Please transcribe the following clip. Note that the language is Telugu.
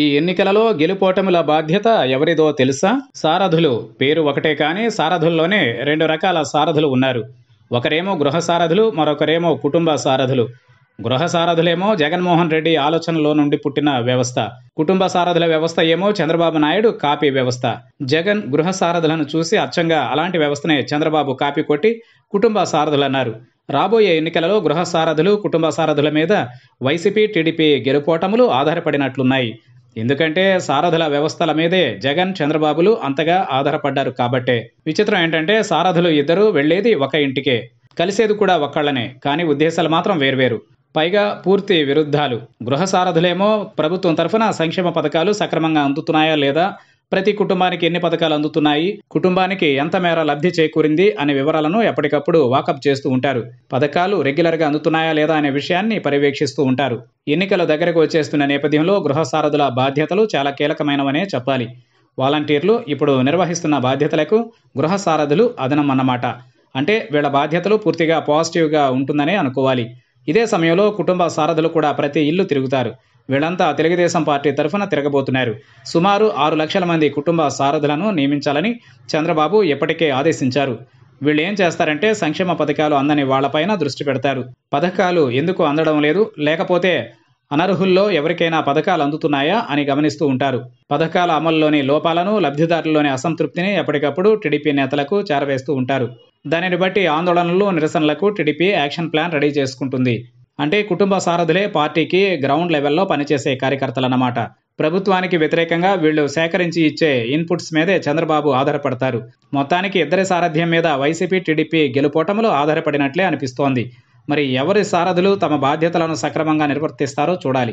ఈ ఎన్నికలలో గెలుపోటముల బాధ్యత ఎవరిదో తెలుసా సారథులు పేరు ఒకటే కానీ సారథుల్లోనే రెండు రకాల సారథులు ఉన్నారు ఒకరేమో గృహ సారథులు మరొకరేమో కుటుంబ సారథులు గృహ సారథులేమో జగన్మోహన్ రెడ్డి ఆలోచనలో నుండి పుట్టిన వ్యవస్థ కుటుంబ సారథుల వ్యవస్థ ఏమో చంద్రబాబు నాయుడు కాపీ వ్యవస్థ జగన్ గృహ సారథులను చూసి అచ్చంగా అలాంటి వ్యవస్థనే చంద్రబాబు కాపీ కొట్టి కుటుంబ సారథులన్నారు రాబోయే ఎన్నికలలో గృహ సారథులు కుటుంబ సారథుల మీద వైసీపీ టీడీపీ గెలుపోటములు ఆధారపడినట్లున్నాయి ఎందుకంటే సారథుల వ్యవస్థల మీదే జగన్ చంద్రబాబులు అంతగా ఆధారపడ్డారు కాబట్టే విచిత్రం ఏంటంటే సారథులు ఇద్దరూ వెళ్లేది ఒక ఇంటికే కలిసేది కూడా ఒక్కళ్లనే కానీ ఉద్దేశాలు మాత్రం వేర్వేరు పైగా పూర్తి విరుద్ధాలు గృహ సారథులేమో ప్రభుత్వం తరఫున సంక్షేమ పథకాలు సక్రమంగా అందుతున్నాయా లేదా ప్రతి కుటుంబానికి ఎన్ని పథకాలు అందుతున్నాయి కుటుంబానికి ఎంత మేర లబ్ధి చేకూరింది అనే వివరాలను ఎప్పటికప్పుడు వాకప్ చేస్తూ ఉంటారు పథకాలు రెగ్యులర్గా అందుతున్నాయా లేదా అనే విషయాన్ని పర్యవేక్షిస్తూ ఉంటారు ఎన్నికలు దగ్గరకు వచ్చేస్తున్న నేపథ్యంలో గృహ సారథుల బాధ్యతలు చాలా కీలకమైనవనే చెప్పాలి వాలంటీర్లు ఇప్పుడు నిర్వహిస్తున్న బాధ్యతలకు గృహ సారథులు అదనం అన్నమాట అంటే వీళ్ళ బాధ్యతలు పూర్తిగా పాజిటివ్గా ఉంటుందనే అనుకోవాలి ఇదే సమయంలో కుటుంబ సారథులు కూడా ప్రతి ఇల్లు తిరుగుతారు వీళ్లంతా తెలుగుదేశం పార్టీ తరఫున తిరగబోతున్నారు సుమారు ఆరు లక్షల మంది కుటుంబ సారథులను నియమించాలని చంద్రబాబు ఎప్పటికే ఆదేశించారు వీళ్ళు ఏం చేస్తారంటే సంక్షేమ పథకాలు అందని వాళ్లపైన దృష్టి పెడతారు పథకాలు ఎందుకు అందడం లేదు లేకపోతే అనర్హుల్లో ఎవరికైనా పథకాలు అందుతున్నాయా అని గమనిస్తూ ఉంటారు పథకాల అమల్లోని లోపాలను లబ్ధిదారుల్లోని అసంతృప్తిని ఎప్పటికప్పుడు టీడీపీ నేతలకు చేరవేస్తూ ఉంటారు దానిని బట్టి ఆందోళనలు నిరసనలకు టీడీపీ యాక్షన్ ప్లాన్ రెడీ చేసుకుంటుంది అంటే కుటుంబ సారథులే పార్టీకి గ్రౌండ్ లెవెల్లో పనిచేసే కార్యకర్తలన్నమాట ప్రభుత్వానికి వ్యతిరేకంగా వీళ్లు సేకరించి ఇచ్చే ఇన్పుట్స్ మీదే చంద్రబాబు ఆధారపడతారు మొత్తానికి ఇద్దరి సారథ్యం మీద వైసీపీ టీడీపీ గెలుపోటములు ఆధారపడినట్లే అనిపిస్తోంది మరి ఎవరి సారథులు తమ బాధ్యతలను సక్రమంగా నిర్వర్తిస్తారో చూడాలి